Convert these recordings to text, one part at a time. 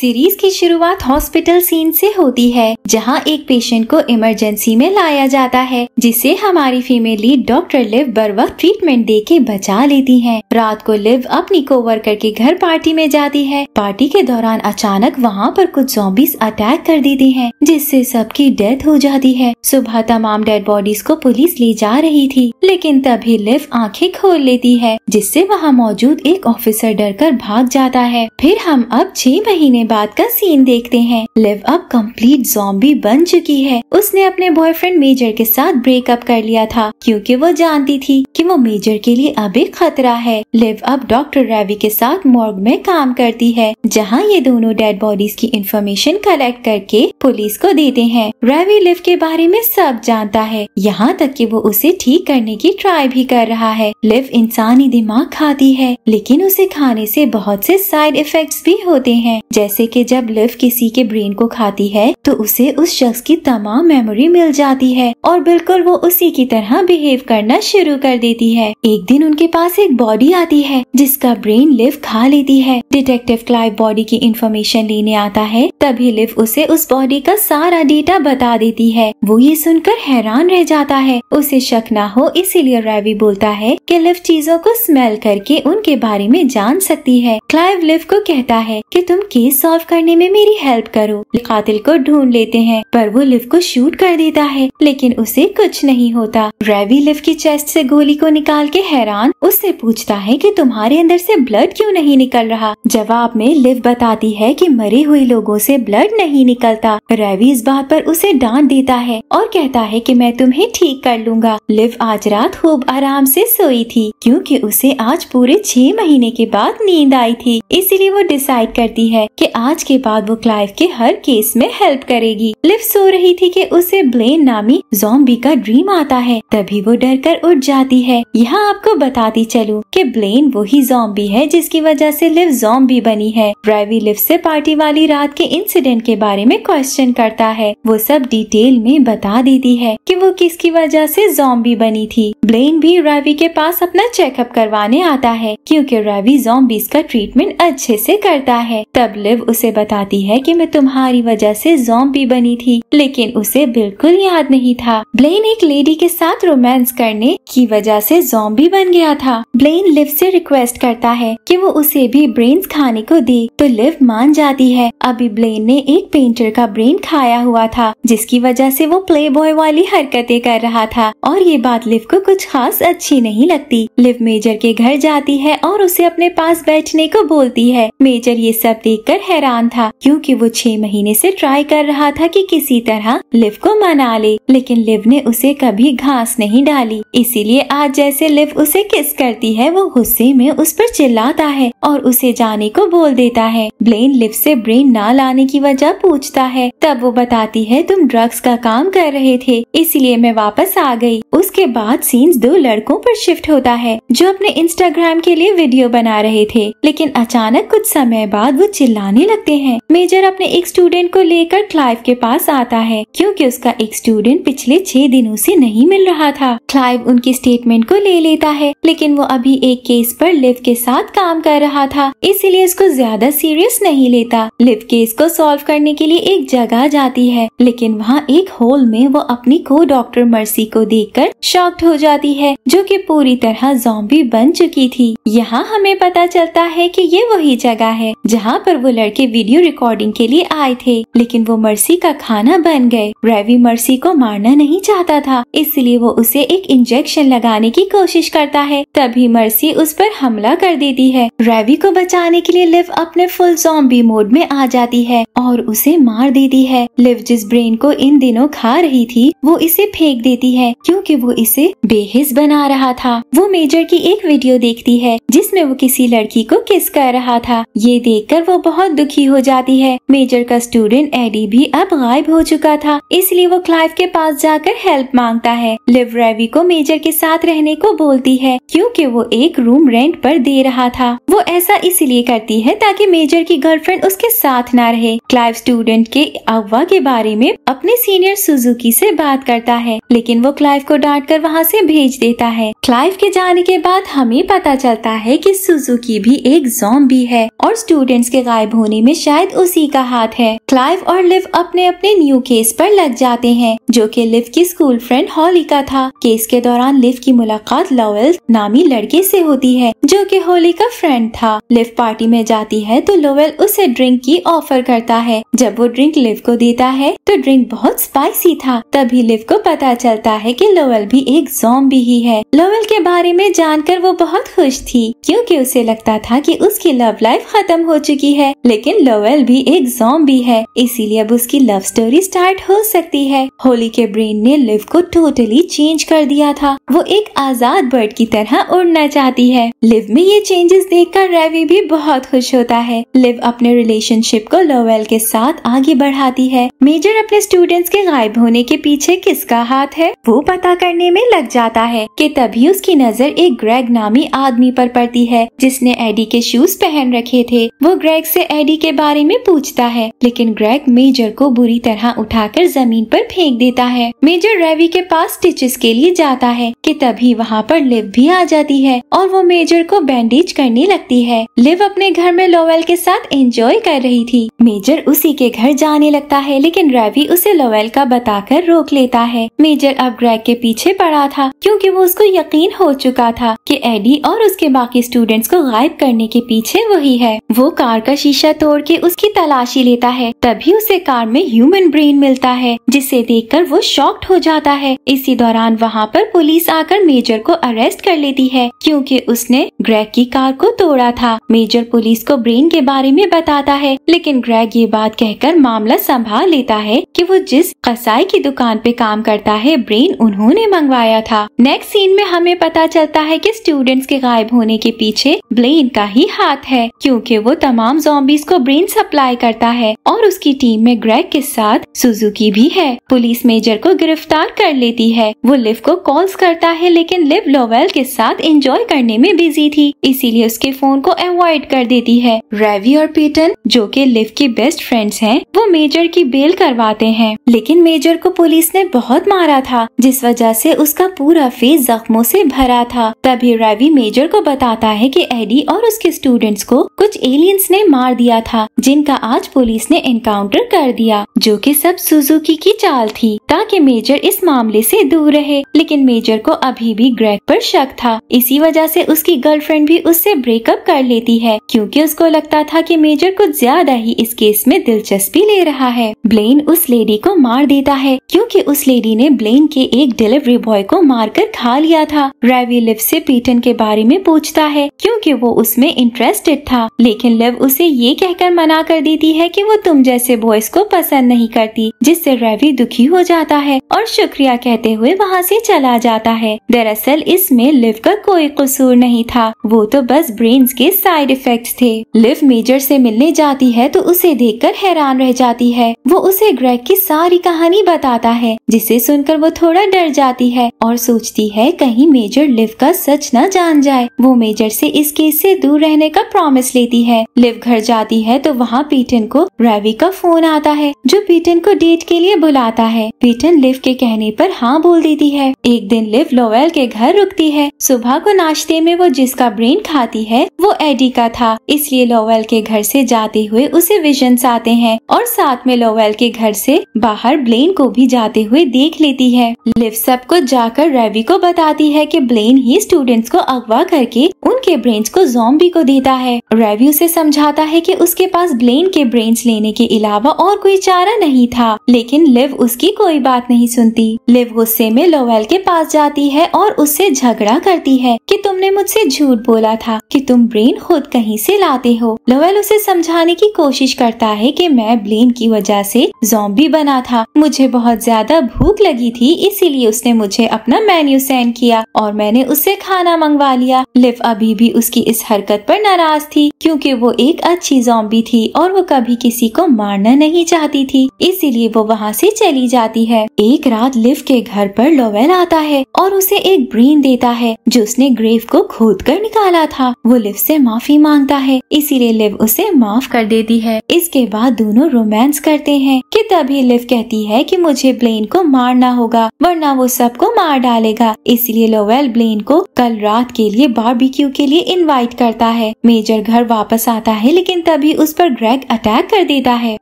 series की शुरुआत hospital scene से होती है जहां एक पेशेंट को इमरजेंसी में लाया जाता है जिसे हमारी फीमेल लीड डॉक्टर लिव वक्त ट्रीटमेंट दे के बचा लेती है रात को लिव अपनी कोवर्कर के घर पार्टी में जाती है पार्टी के दौरान अचानक वहाँ पर कुछ जॉम्बिस अटैक कर देती है जिससे सबकी डेथ हो जाती है सुबह तमाम डेड बॉडीज को पुलिस ले जा रही थी लेकिन तभी लिव आँखें खोल लेती है जिससे वहाँ मौजूद एक ऑफिसर डर कर भाग जाता है फिर हम अब छह महीने बाद का सीन देखते हैं लिव अब कंप्लीट जॉम्बी बन चुकी है उसने अपने बॉयफ्रेंड मेजर के साथ ब्रेकअप कर लिया था क्योंकि वो जानती थी कि वो मेजर के लिए अब एक खतरा है लिव अब डॉक्टर रवि के साथ मॉर्ग में काम करती है जहाँ ये दोनों डेड बॉडीज की इंफॉर्मेशन कलेक्ट करके पुलिस को देते हैं रवि लिव के बारे में सब जानता है यहाँ तक की वो उसे ठीक करने की ट्राई भी कर रहा है लिव इंसानी दिमाग खाती है लेकिन उसे खाने से बहुत से साइड इफेक्ट्स भी होते हैं जैसे जिससे कि जब लिव किसी के ब्रेन को खाती है तो उसे उस शख्स की तमाम मेमोरी मिल जाती है और बिल्कुल वो उसी की तरह बिहेव करना शुरू कर देती है एक दिन उनके पास एक बॉडी आती है जिसका ब्रेन लिव खा लेती है डिटेक्टिव क्लाइव बॉडी की इंफॉर्मेशन लेने आता है तभी लिव उसे उस बॉडी का सारा डेटा बता देती है वो ये सुनकर हैरान रह जाता है उसे शक न हो इसीलिए रेवी बोलता है की लिव चीजों को स्मेल करके उनके बारे में जान सकती है क्लाइव लिव को कहता है कि तुम केस सॉल्व करने में मेरी हेल्प करो कातिल को ढूंढ लेते हैं पर वो लिव को शूट कर देता है लेकिन उसे कुछ नहीं होता रेवी लिव की चेस्ट से गोली को निकाल के हैरान उससे पूछता है कि तुम्हारे अंदर से ब्लड क्यों नहीं निकल रहा जवाब में लिव बताती है कि मरे हुए लोगों से ब्लड नहीं निकलता रेवी इस बात पर उसे डांट देता है और कहता है कि मैं तुम्हें ठीक कर लूंगा लिव आज रात खूब आराम से सोई थी क्योंकि उसे आज पूरे छह महीने के बाद नींद आई थी इसीलिए वो डिसाइड करती है कि आज के बाद वो क्लाइव के हर केस में हेल्प करेगी लिव सो रही थी कि उसे ब्लेन नामी जोम्बी का ड्रीम आता है तभी वो डर कर उठ जाती है यहाँ आपको बताती चलूँ कि ब्लेन वही जोम्बी है जिसकी वजह से लिव जोम्बी बनी है ड्राइवी लिव से पार्टी वाली रात के इंसिडेंट के बारे में क्वेश्चन करता है वो सब डिटेल में बता देती है कि वो किसकी वजह से जोम्बी बनी थी ब्लेन भी रवि के पास अपना चेकअप करवाने आता है क्योंकि रवि जोम्बीज का ट्रीटमेंट अच्छे से करता है तब लिव उसे बताती है कि मैं तुम्हारी वजह से जोम्बी बनी थी लेकिन उसे बिल्कुल याद नहीं था ब्लेन एक लेडी के साथ रोमांस करने की वजह से जोम्बी बन गया था ब्लेन लिव से रिक्वेस्ट करता है कि वो उसे भी ब्रेन खाने को दे तो लिव मान जाती है अभी ब्लेन ने एक पेंटर का ब्रेन खाया हुआ था जिसकी वजह ऐसी वो प्ले बॉय वाली हरकतें कर रहा था और ये बात लिव को कुछ खास अच्छी नहीं लगती लिव मेजर के घर जाती है और उसे अपने पास बैठने को बोलती है मेजर ये सब देख कर है हैरान था क्योंकि वो छह महीने से ट्राई कर रहा था कि किसी तरह लिव को मना ले लेकिन लिव ने उसे कभी घास नहीं डाली इसीलिए आज जैसे लिव उसे किस करती है वो गुस्से में उस पर चिल्लाता है और उसे जाने को बोल देता है ब्लेन लिव से ब्रेन न लाने की वजह पूछता है तब वो बताती है तुम ड्रग्स का काम कर रहे थे इसीलिए मैं वापस आ गई उसके बाद सीन्स दो लड़कों पर शिफ्ट होता है जो अपने इंस्टाग्राम के लिए वीडियो बना रहे थे लेकिन अचानक कुछ समय बाद वो चिल्लाने लगते हैं मेजर अपने एक स्टूडेंट को लेकर क्लाइव के पास आता है क्योंकि उसका एक स्टूडेंट पिछले छह दिनों से नहीं मिल रहा था क्लाइव उनकी स्टेटमेंट को ले लेता है लेकिन वो अभी एक केस पर लिव के साथ काम कर रहा था इसीलिए उसको ज्यादा सीरियस नहीं लेता लिव केस को सॉल्व करने के लिए एक जगह जाती है लेकिन वहाँ एक होल में वो अपनी को डॉक्टर मर्सी को देखकर शॉक्ट हो जाती है जो कि पूरी तरह जॉम्बी बन चुकी थी यहाँ हमें पता चलता है की ये वही जगह है जहाँ पर वो लड़की के वीडियो रिकॉर्डिंग के लिए आए थे लेकिन वो मर्सी का खाना बन गए रेवी मर्सी को मारना नहीं चाहता था इसलिए वो उसे एक इंजेक्शन लगाने की कोशिश करता है तभी मर्सी उस पर हमला कर देती है रेवी को बचाने के लिए लिव अपने फुल जॉम्बी मोड में आ जाती है और उसे मार देती है लिव जिस ब्रेन को इन दिनों खा रही थी वो इसे फेंक देती है क्योंकि वो इसे बेहिस बना रहा था वो मेजर की एक वीडियो देखती है जिसमें वो किसी लड़की को किस कर रहा था ये देखकर वो बहुत दुखी हो जाती है मेजर का स्टूडेंट एडी भी अब गायब हो चुका था इसलिए वो क्लाइव के पास जाकर हेल्प मांगता है लिव रेवी को मेजर के साथ रहने को बोलती है क्योंकि वो एक रूम रेंट पर दे रहा था वो ऐसा इसलिए करती है ताकि मेजर की गर्लफ्रेंड उसके साथ ना रहे क्लाइव स्टूडेंट के अगवा के बारे में अपने सीनियर सुजुकी से बात करता है लेकिन वो क्लाइव को डांट कर वहाँ से भेज देता है क्लाइव के जाने के बाद हमें पता चलता है कि सुजुकी भी एक जॉम्बी है और स्टूडेंट्स के गायब होने होने में शायद उसी का हाथ है क्लाइव और लिव अपने अपने न्यू केस पर लग जाते हैं जो कि लिव की स्कूल फ्रेंड होली का था केस के दौरान लिव की मुलाकात लोवेल नामी लड़के से होती है जो कि होली का फ्रेंड था लिव पार्टी में जाती है तो लोवेल उसे ड्रिंक की ऑफर करता है जब वो ड्रिंक लिव को देता है तो ड्रिंक बहुत स्पाइसी था तभी लिव को पता चलता है की लोवेल भी एक जोम ही है लोवेल के बारे में जानकर वो बहुत खुश थी क्यूँकी उसे लगता था की उसकी लव लाइफ खत्म हो चुकी है लेकिन लोवेल भी एक जॉम्बी है इसीलिए अब उसकी लव स्टोरी स्टार्ट हो सकती है होली के ब्रेन ने लिव को टोटली चेंज कर दिया था वो एक आजाद बर्ड की तरह उड़ना चाहती है लिव में ये चेंजेस देखकर रवि भी बहुत खुश होता है लिव अपने रिलेशनशिप को लोवेल के साथ आगे बढ़ाती है मेजर अपने स्टूडेंट्स के गायब होने के पीछे किसका हाथ है वो पता करने में लग जाता है कि तभी उसकी नजर एक ग्रेग नामी आदमी पर पड़ती है जिसने एडी के शूज पहन रखे थे वो ग्रेग से एडी टेडी के बारे में पूछता है लेकिन ग्रेग मेजर को बुरी तरह उठाकर जमीन पर फेंक देता है मेजर रेवी के पास स्टिचेस के लिए जाता है कि तभी वहाँ पर लिव भी आ जाती है और वो मेजर को बैंडेज करने लगती है लिव अपने घर में लोवेल के साथ एंजॉय कर रही थी मेजर उसी के घर जाने लगता है लेकिन रेवी उसे लोवेल का बताकर रोक लेता है मेजर अब ग्रेग के पीछे पड़ा था क्योंकि वो उसको यकीन हो चुका था कि एडी और उसके बाकी स्टूडेंट्स को गायब करने के पीछे वही है वो कार का शीशा तोड़ के उसकी तलाशी लेता है तभी उसे कार में ह्यूमन ब्रेन मिलता है जिसे देखकर वो शॉक्ड हो जाता है इसी दौरान वहाँ पर पुलिस आकर मेजर को अरेस्ट कर लेती है क्योंकि उसने ग्रैग की कार को तोड़ा था मेजर पुलिस को ब्रेन के बारे में बताता है लेकिन ग्रैग ये बात कहकर मामला संभाल लेता है कि वो जिस कसाई की दुकान पे काम करता है ब्रेन उन्होंने मंगवाया था नेक्स्ट सीन में हमें पता चलता है कि स्टूडेंट्स के गायब होने के पीछे ब्लेन का ही हाथ है क्योंकि वो तमाम जॉम्बीज उसको ब्रेन सप्लाई करता है और उसकी टीम में ग्रेग के साथ सुजुकी भी है पुलिस मेजर को गिरफ्तार कर लेती है वो लिव को कॉल्स करता है लेकिन लिव लोवेल के साथ एंजॉय करने में बिजी थी इसीलिए उसके फोन को अवॉइड कर देती है रेवी और पीटन जो कि लिव की बेस्ट फ्रेंड्स हैं, वो मेजर की बेल करवाते हैं लेकिन मेजर को पुलिस ने बहुत मारा था जिस वजह से उसका पूरा फेस जख्मों से भरा था तभी रेवी मेजर को बताता है कि एडी और उसके स्टूडेंट्स को कुछ एलियंस ने मार दिया गया था जिनका आज पुलिस ने एनकाउंटर कर दिया जो कि सब सुजुकी की चाल थी ताकि मेजर इस मामले से दूर रहे लेकिन मेजर को अभी भी ग्रेग पर शक था इसी वजह से उसकी गर्लफ्रेंड भी उससे ब्रेकअप कर लेती है क्योंकि उसको लगता था कि मेजर कुछ ज्यादा ही इस केस में दिलचस्पी ले रहा है ब्लेन उस लेडी को मार देता है क्योंकि उस लेडी ने ब्लेन के एक डिलीवरी बॉय को मारकर खा लिया था रेवी लिव से पीटन के बारे में पूछता है क्योंकि वो उसमें इंटरेस्टेड था लेकिन लिव उसे ये कहकर मना कर देती है कि वो तुम जैसे बॉयस को पसंद नहीं करती जिससे रवि दुखी हो जाता है और शुक्रिया कहते हुए वहाँ से चला जाता है दरअसल इसमें लिव का कोई कसूर नहीं था वो तो बस ब्रेन के साइड इफेक्ट थे लिव मेजर से मिलने जाती है तो उसे देख हैरान रह जाती है वो उसे ग्रेक की सारी कहानी बताता है जिसे सुनकर वो थोड़ा डर जाती है और सोचती है कहीं मेजर लिव का सच न जान जाए वो मेजर से इस केस से दूर रहने का प्रॉमिस लेती है लिव घर जाती जाती है तो वहाँ पीटन को रवि का फोन आता है जो पीटन को डेट के लिए बुलाता है पीटन लिव के कहने पर हाँ बोल देती है एक दिन लिव लोवेल के घर रुकती है सुबह को नाश्ते में वो जिसका ब्रेन खाती है वो एडी का था इसलिए लोवेल के घर से जाते हुए उसे विजन्स आते हैं और साथ में लोवेल के घर से बाहर ब्लेन को भी जाते हुए देख लेती है लिव सब को जाकर रवि को बताती है कि ब्लेन ही स्टूडेंट्स को अगवा करके उनके ब्रेन को जोम्बी को देता है रवि उसे समझाता है कि उसके पास ब्लेन के ब्रेन्स लेने के अलावा और कोई चारा नहीं था लेकिन लिव उसकी कोई बात नहीं सुनती लिव गुस्से में लोवेल के पास जाती है और उससे झगड़ा करती है कि तुमने मुझसे झूठ बोला था कि तुम ब्रेन खुद कहीं से लाते हो लोवेल उसे समझाने की कोशिश करता है कि मैं ब्लेन की वजह से जोम्बी बना था मुझे बहुत ज्यादा भूख लगी थी इसीलिए उसने मुझे अपना मेन्यू सेंड किया और मैंने उससे खाना मंगवा लिया लिव अभी भी उसकी इस हरकत पर नाराज थी क्योंकि वो एक अच्छी जॉम्बी थी और वो कभी किसी को मारना नहीं चाहती थी इसीलिए वो वहाँ से चली जाती है एक रात लिव के घर पर लोवेल आता है और उसे एक ब्रेन देता है जो उसने ग्रेव को खोद कर निकाला था वो लिव से माफी मांगता है इसीलिए लिव उसे माफ कर देती है इसके बाद दोनों रोमांस करते हैं कि तभी लिव कहती है कि मुझे ब्लेन को मारना होगा वरना वो सबको मार डालेगा इसलिए लोवेल ब्लेन को कल रात के लिए बारबेक्यू के लिए इनवाइट करता है मेजर घर वापस आता है लेकिन तब तभी उस पर ग्रेग अटैक कर देता है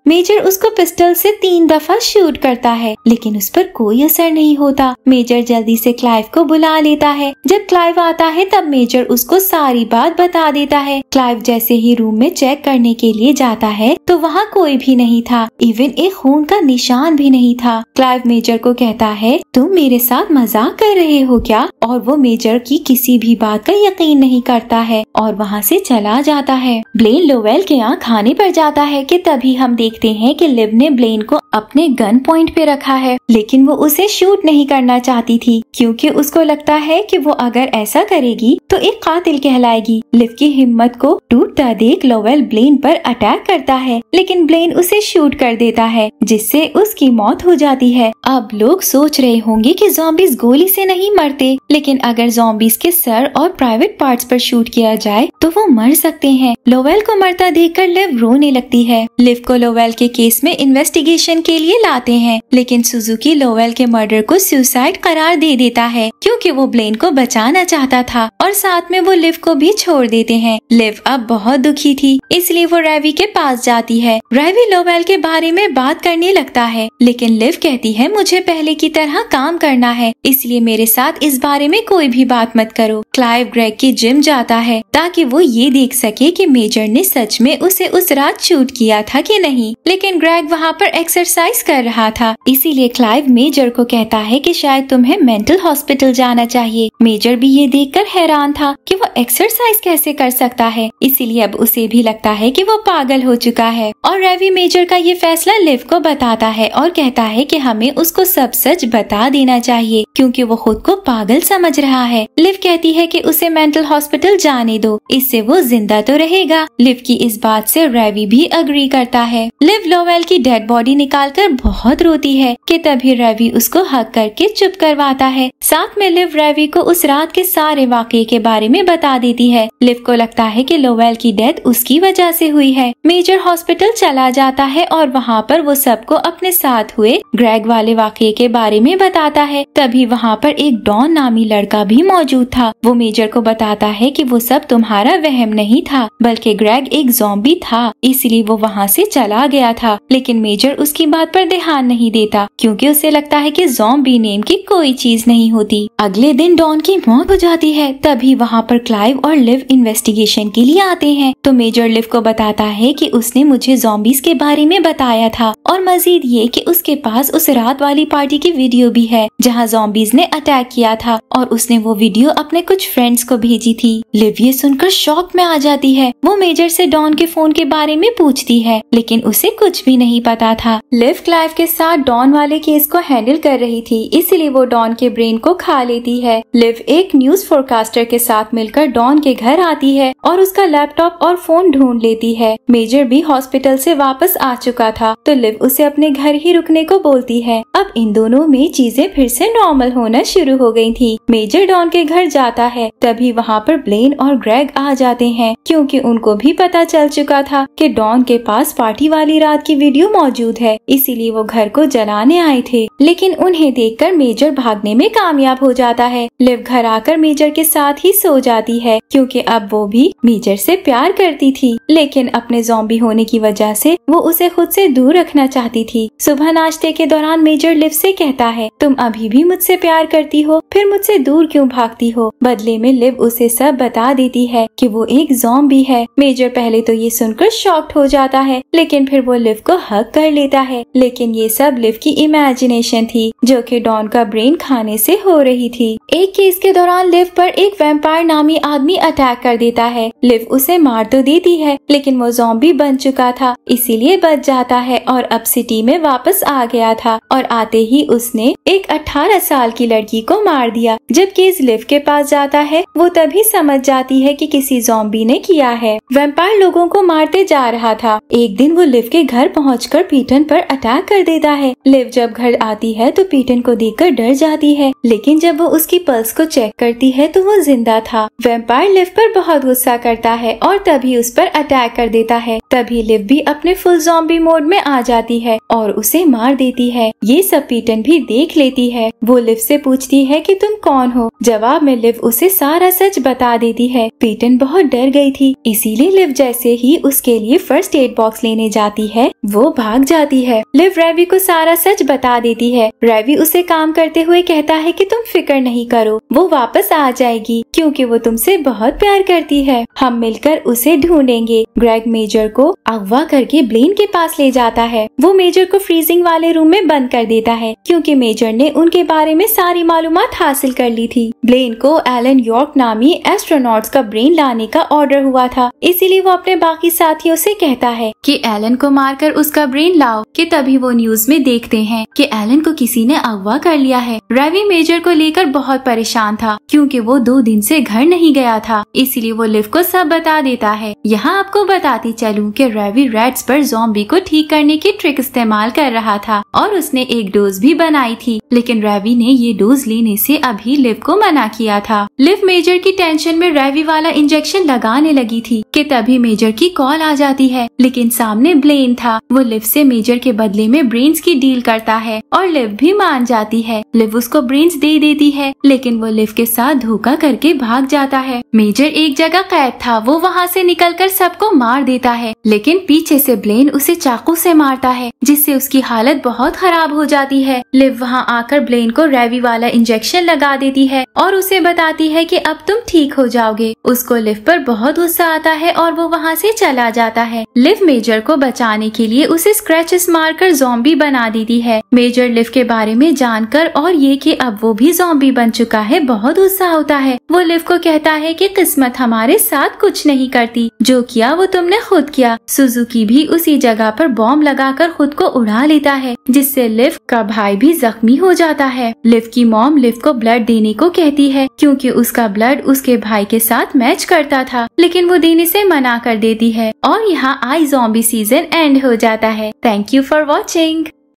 मेजर उसको पिस्टल से तीन दफा शूट करता है लेकिन उस पर कोई असर नहीं होता मेजर जल्दी से क्लाइव को बुला लेता है जब क्लाइव आता है तब मेजर उसको सारी बात बता देता है क्लाइव जैसे ही रूम में चेक करने के लिए जाता है तो वहाँ कोई भी नहीं था इवन एक खून का निशान भी नहीं था क्लाइव मेजर को कहता है तुम मेरे साथ मजाक कर रहे हो क्या और वो मेजर की किसी भी बात का यकीन नहीं करता है और वहाँ से चला जाता है ब्लेन लोवेल के यहाँ खाने पर जाता है कि तभी हम देखते हैं कि लिव ने ब्लेन को अपने गन पॉइंट पे रखा है लेकिन वो उसे शूट नहीं करना चाहती थी क्योंकि उसको लगता है कि वो अगर ऐसा करेगी तो एक कातिल कहलाएगी लिव की हिम्मत को को टूटता देख लोवेल ब्लेन पर अटैक करता है लेकिन ब्लेन उसे शूट कर देता है जिससे उसकी मौत हो जाती है अब लोग सोच रहे होंगे कि जॉम्बिस गोली से नहीं मरते लेकिन अगर जॉम्बिस के सर और प्राइवेट पार्ट्स पर शूट किया जाए तो वो मर सकते हैं लोवेल को मरता देख कर लिव रोने लगती है लिव को लोवेल के केस में इन्वेस्टिगेशन के लिए लाते हैं लेकिन सुजुकी लोवेल के मर्डर को सुसाइड करार दे देता है क्योंकि वो ब्लेन को बचाना चाहता था और साथ में वो लिव को भी छोड़ देते हैं लिव सिर्फ अब बहुत दुखी थी इसलिए वो रैवी के पास जाती है रैवी लोवेल के बारे में बात करने लगता है लेकिन लिव कहती है मुझे पहले की तरह काम करना है इसलिए मेरे साथ इस बारे में कोई भी बात मत करो क्लाइव ग्रेग की जिम जाता है ताकि वो ये देख सके कि मेजर ने सच में उसे उस रात शूट किया था कि नहीं लेकिन ग्रेग वहाँ पर एक्सरसाइज कर रहा था इसीलिए क्लाइव मेजर को कहता है कि शायद तुम्हें मेंटल हॉस्पिटल जाना चाहिए मेजर भी ये देखकर हैरान था कि वो एक्सरसाइज कैसे कर सकता है है इसीलिए अब उसे भी लगता है कि वो पागल हो चुका है और रवि मेजर का ये फैसला लिव को बताता है और कहता है कि हमें उसको सब सच बता देना चाहिए क्योंकि वो खुद को पागल समझ रहा है लिव कहती है कि उसे मेंटल हॉस्पिटल जाने दो इससे वो जिंदा तो रहेगा लिव की इस बात से रवि भी अग्री करता है लिव लोवेल की डेड बॉडी कर बहुत रोती है कि तभी रवि उसको हक करके चुप करवाता है साथ में लिव रवि को उस रात के सारे वाकये के बारे में बता देती है लिव को लगता है कि लोवेल की डेथ उसकी वजह से हुई है मेजर हॉस्पिटल चला जाता है और वहाँ पर वो सबको अपने साथ हुए ग्रेग वाले वाकये के बारे में बताता है तभी वहाँ पर एक डॉन नामी लड़का भी मौजूद था वो मेजर को बताता है कि वो सब तुम्हारा वहम नहीं था बल्कि ग्रेग एक जोम्बी था इसलिए वो वहाँ से चला गया था लेकिन मेजर उसकी बात पर ध्यान नहीं देता क्योंकि उसे लगता है कि जोम्बी नेम की कोई चीज नहीं होती अगले दिन डॉन की मौत हो जाती है तभी वहाँ पर क्लाइव और लिव इन्वेस्टिगेशन के लिए आते हैं तो मेजर लिफ को बताता है कि उसने मुझे जॉम्बीज के बारे में बताया था और मजीद ये कि उसके पास उस रात वाली पार्टी की वीडियो भी है जहाँ जॉम्बीज ने अटैक किया था और उसने वो वीडियो अपने कुछ फ्रेंड्स को भेजी थी लिव ये सुनकर शौक में आ जाती है वो मेजर से डॉन के फोन के बारे में पूछती है लेकिन उसे कुछ भी नहीं पता था लिव क्लाइव के साथ डॉन वाले केस को हैंडल कर रही थी इसलिए वो डॉन के ब्रेन को खा लेती है लिव एक न्यूज फोरकास्टर के साथ मिलकर डॉन के घर आती है और उसका लैपटॉप और फोन ढूंढ लेती है मेजर भी हॉस्पिटल से वापस आ चुका था तो लिव उसे अपने घर ही रुकने को बोलती है अब इन दोनों में चीजें फिर से नॉर्मल होना शुरू हो गई थी मेजर डॉन के घर जाता है तभी वहाँ पर ब्लेन और ग्रेग आ जाते हैं क्योंकि उनको भी पता चल चुका था कि डॉन के पास पार्टी वाली रात की वीडियो मौजूद है इसीलिए वो घर को जलाने आए थे लेकिन उन्हें कर मेजर भागने में कामयाब हो जाता है लिव घर आकर मेजर के साथ ही सो जाती है क्योंकि अब वो भी टीचर से प्यार करती थी लेकिन अपने जोम्बी होने की वजह से वो उसे खुद से दूर रखना चाहती थी सुबह नाश्ते के दौरान मेजर लिव से कहता है तुम अभी भी मुझसे प्यार करती हो फिर मुझसे दूर क्यों भागती हो बदले में लिव उसे सब बता देती है कि वो एक जोम्बी है मेजर पहले तो ये सुनकर शॉक्ट हो जाता है लेकिन फिर वो लिव को हक कर लेता है लेकिन ये सब लिव की इमेजिनेशन थी जो की डॉन का ब्रेन खाने ऐसी हो रही थी एक केस के दौरान लिव आरोप एक वेम्पायर नामी आदमी अटैक कर देता है लिव उसे मार तो देती है लेकिन वो जोम्बी बन चुका था इसीलिए बच जाता है और अब सिटी में वापस आ गया था और आते ही उसने एक 18 साल की लड़की को मार दिया जब केस लिव के पास जाता है वो तभी समझ जाती है कि किसी जोम्बी ने किया है वेम्पायर लोगों को मारते जा रहा था एक दिन वो लिव के घर पहुंचकर पीटन पर अटैक कर देता है लिव जब घर आती है तो पीटन को देखकर डर जाती है लेकिन जब वो उसकी पल्स को चेक करती है तो वो जिंदा था वेम्पायर लिव पर बहुत गुस्सा करता है और तभी उस पर अटैक कर देता है तभी लिव भी अपने फुल जोम्बी मोड में आ जाती है और उसे मार देती है ये सब पीटन भी देख लेती है वो लिव से पूछती है की तुम कौन कौन हो जवाब में लिव उसे सारा सच बता देती है पीटन बहुत डर गई थी इसीलिए लिव जैसे ही उसके लिए फर्स्ट एड बॉक्स लेने जाती है वो भाग जाती है लिव रेवी को सारा सच बता देती है रेवी उसे काम करते हुए कहता है कि तुम फिक्र नहीं करो वो वापस आ जाएगी क्योंकि वो तुमसे बहुत प्यार करती है हम मिलकर उसे ढूंढेंगे ग्रेग मेजर को अगवा करके ब्लेन के पास ले जाता है वो मेजर को फ्रीजिंग वाले रूम में बंद कर देता है क्योंकि मेजर ने उनके बारे में सारी मालूम हासिल कर कर ली थी ब्लेन को एलन यॉर्क नामी एस्ट्रोनॉट्स का ब्रेन लाने का ऑर्डर हुआ था इसीलिए वो अपने बाकी साथियों से कहता है कि एलन को मारकर उसका ब्रेन लाओ कि तभी वो न्यूज में देखते हैं कि एलन को किसी ने अगवा कर लिया है रवि मेजर को लेकर बहुत परेशान था क्योंकि वो दो दिन से घर नहीं गया था इसीलिए वो लिव को सब बता देता है यहाँ आपको बताती चलूँ की रवि रेड्स पर जोम्बी को ठीक करने की ट्रिक इस्तेमाल कर रहा था और उसने एक डोज भी बनाई थी लेकिन रवि ने ये डोज लेने ऐसी अभी भी लिव को मना किया था लिव मेजर की टेंशन में रैवी वाला इंजेक्शन लगाने लगी थी कि तभी मेजर की कॉल आ जाती है लेकिन सामने ब्लेन था वो लिव से मेजर के बदले में ब्रेन्स की डील करता है और लिव भी मान जाती है लिव उसको ब्रेन्स दे देती है लेकिन वो लिव के साथ धोखा करके भाग जाता है मेजर एक जगह कैद था वो वहाँ से निकलकर सबको मार देता है लेकिन पीछे से ब्लेन उसे चाकू से मारता है जिससे उसकी हालत बहुत खराब हो जाती है लिव वहाँ आकर ब्लेन को रेवी वाला इंजेक्शन लगा देती है और उसे बताती है कि अब तुम ठीक हो जाओगे उसको लिव पर बहुत गुस्सा आता है और वो वहाँ से चला जाता है लिव मेजर को बचाने के लिए उसे मार मारकर जोम्बी बना देती है मेजर लिव के बारे में जानकर और ये की अब वो भी जोम्बी बन चुका है बहुत गुस्सा होता है वो लिव को कहता है की किस्मत हमारे साथ कुछ नहीं करती जो किया वो तुमने खुद किया गया सुजुकी भी उसी जगह पर बॉम्ब लगाकर खुद को उड़ा लेता है जिससे लिव का भाई भी जख्मी हो जाता है लिव की मॉम लिव को ब्लड देने को कहती है क्योंकि उसका ब्लड उसके भाई के साथ मैच करता था लेकिन वो देने से मना कर देती है और यहाँ आई जॉम्बी सीजन एंड हो जाता है थैंक यू फॉर वॉचिंग